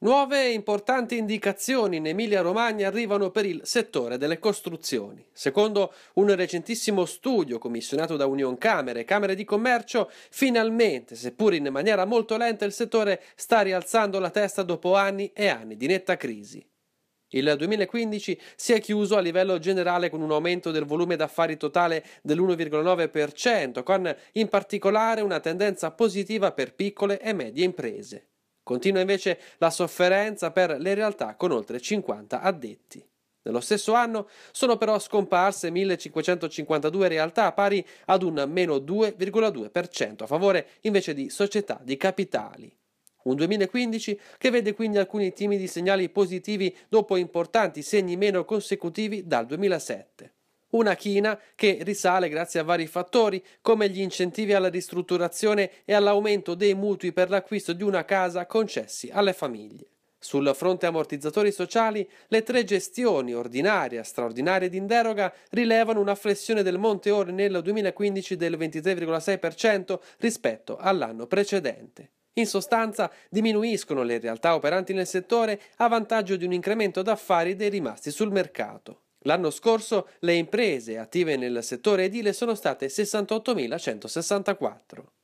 Nuove e importanti indicazioni in Emilia-Romagna arrivano per il settore delle costruzioni. Secondo un recentissimo studio commissionato da Union Camere e Camere di Commercio, finalmente, seppur in maniera molto lenta, il settore sta rialzando la testa dopo anni e anni di netta crisi. Il 2015 si è chiuso a livello generale con un aumento del volume d'affari totale dell'1,9%, con in particolare una tendenza positiva per piccole e medie imprese. Continua invece la sofferenza per le realtà con oltre 50 addetti. Nello stesso anno sono però scomparse 1552 realtà pari ad un meno 2,2% a favore invece di società di capitali. Un 2015 che vede quindi alcuni timidi segnali positivi dopo importanti segni meno consecutivi dal 2007. Una china che risale grazie a vari fattori, come gli incentivi alla ristrutturazione e all'aumento dei mutui per l'acquisto di una casa concessi alle famiglie. Sul fronte ammortizzatori sociali, le tre gestioni, ordinaria, straordinaria ed in deroga, rilevano una flessione del monte ore nel 2015 del 23,6% rispetto all'anno precedente. In sostanza, diminuiscono le realtà operanti nel settore a vantaggio di un incremento d'affari dei rimasti sul mercato. L'anno scorso le imprese attive nel settore edile sono state 68.164.